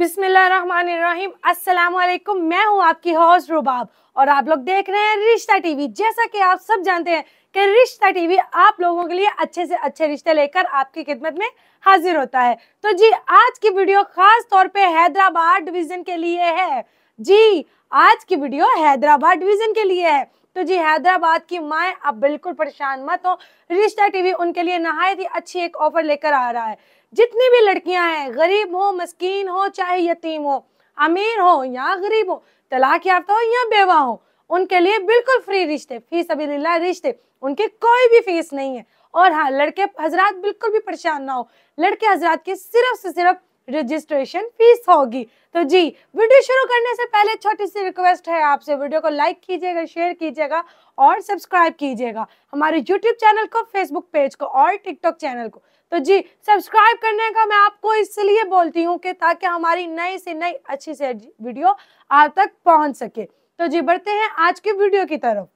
बिस्मिल्लाहिर्रहमानिर्रहीम अस्सलाम वालेकुम मैं हूं आपकी हॉस्ट रुबाब और आप लोग देख रहे हैं रिश्ता टीवी जैसा कि आप सब जानते हैं कि रिश्ता टीवी आप लोगों के लिए अच्छे से अच्छे रिश्ते लेकर आपकी खिदमत में हाजिर होता है तो जी आज की वीडियो खास तौर पे हैदराबाद डिवीजन के लिए है जी आज की वीडियो हैदराबाद डिवीजन के लिए है तो जी हैदराबाद की माए अब बिल्कुल परेशान मत हो रिश्ता टीवी उनके लिए नहायत ही अच्छी एक ऑफर लेकर आ रहा है जितनी भी लड़कियां हैं गरीब हो मस्किन हो चाहे यतीम हो अमीर हो या गरीब हो तलाक याफ्ता हो या बेवा हो उनके लिए बिल्कुल फ्री रिश्ते फीस अभी रिश्ते उनके कोई भी फीस नहीं है और हाँ लड़के हजरात बिल्कुल भी परेशान ना हो लड़के हजरात के सिर्फ से सिर्फ रजिस्ट्रेशन फीस होगी तो जी वीडियो शुरू करने से पहले छोटी सी रिक्वेस्ट है आपसे वीडियो को लाइक कीजिएगा शेयर कीजिएगा और सब्सक्राइब कीजिएगा हमारे यूट्यूब चैनल को फेसबुक पेज को और टिकटॉक चैनल को तो जी सब्सक्राइब करने का मैं आपको इसलिए बोलती हूँ कि ताकि हमारी नई से नई अच्छी से वीडियो आप तक पहुँच सके तो जी बढ़ते हैं आज की वीडियो की तरफ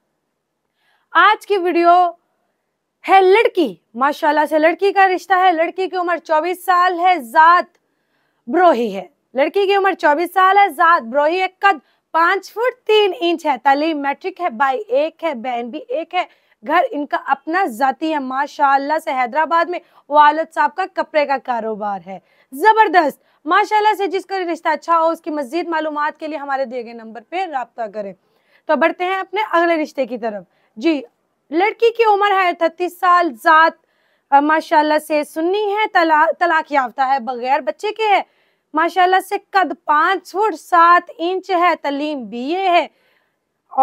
आज की वीडियो है लड़की माशाल्लाह से लड़की का रिश्ता है लड़की की उम्र 24 साल है जात ब्रोही है लड़की की उम्र 24 साल है जात ब्रोही है कद पांच फुट तीन इंच है तालीम मैट्रिक है भाई एक है बहन भी एक है घर इनका अपना जाति है माशाल्लाह से हैदराबाद में वालद साहब का कपड़े का कारोबार है जबरदस्त माशाल्लाह से जिसका रिश्ता अच्छा हो उसकी मजीद मालूम के लिए हमारे दिए गए नंबर पर रबता करें तो बढ़ते हैं अपने अगले रिश्ते की तरफ जी लड़की की उम्र है अड़तीस साल जात माशाल्लाह से सुन्नी है तला, तलाक याफ्ता है बगैर बच्चे के है माशाल्लाह से कद पाँच फुट सात इंच है तलीम बीए है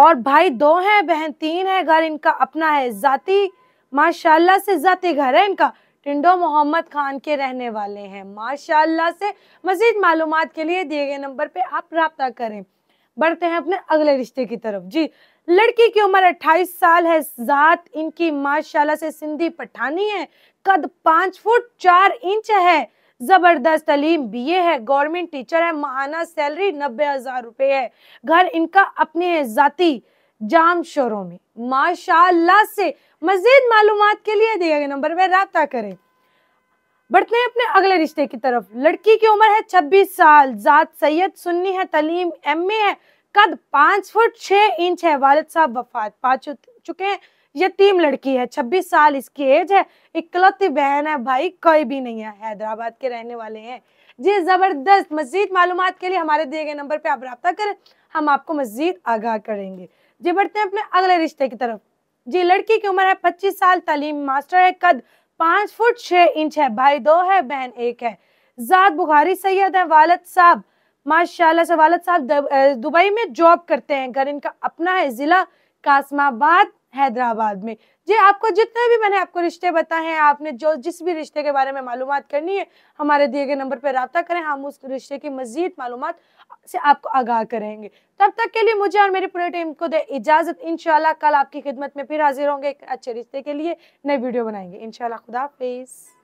और भाई दो हैं बहन तीन है घर इनका अपना है जाती माशाल्लाह से जाती घर है इनका टिंडो मोहम्मद खान के रहने वाले हैं माशाल्लाह से मजीद मालूम के लिए दिए गए नंबर पर आप रबता करें बढ़ते हैं अपने अगले रिश्ते की तरफ जी लड़की की उम्र 28 साल है जात इनकी माशाल्लाह से सिंधी पठानी है कद पांच फुट चार इंच है जबरदस्त बी बीए है गवर्नमेंट टीचर है महाना सैलरी नब्बे हजार रुपए है घर इनका अपने है जाती जाम शोरों में माशाल्लाह से मजीद मालूम के लिए दिया गया नंबर पर रबता करें बढ़ते हैं अपने अगले रिश्ते की तरफ लड़की की उम्र है 26 साल जात सैयद सुन्नी है तलीम एमए है कद पांच फुट छह इंच है वालिद साहब वफात पा चुके हैं तीन लड़की है छब्बीस साल इसकी एज है इकलौती बहन है भाई कोई भी नहीं है हैदराबाद के रहने वाले हैं जी जबरदस्त मजीद मालूम के लिए हमारे दिए गए नंबर पर आप रब्ता करें हम आपको मजीद आगाह करेंगे जी बढ़ते हैं अपने अगले रिश्ते की तरफ जी लड़की की उम्र है पच्चीस साल तालीम मास्टर है कद पांच फुट छः इंच है भाई दो है बहन एक है जात बुखारी सैयद है वालद साहब माशाल्लाह से वालद साहब दुबई में जॉब करते हैं घर इनका अपना है ज़िला कासमाबाद हैदराबाद में जी आपको जितने भी मैंने आपको रिश्ते बताए हैं आपने जो जिस भी रिश्ते के बारे में मालूम करनी है हमारे दिए गए नंबर पर रबता करें हम उस रिश्ते की मजीद मालूम से आपको आगाह करेंगे तब तक के लिए मुझे और मेरी पूरी टीम को दे इजाज़त इन कल आपकी खिदमत में फिर हाजिर होंगे एक अच्छे रिश्ते के लिए नई वीडियो बनाएंगे इन खुदाफिज़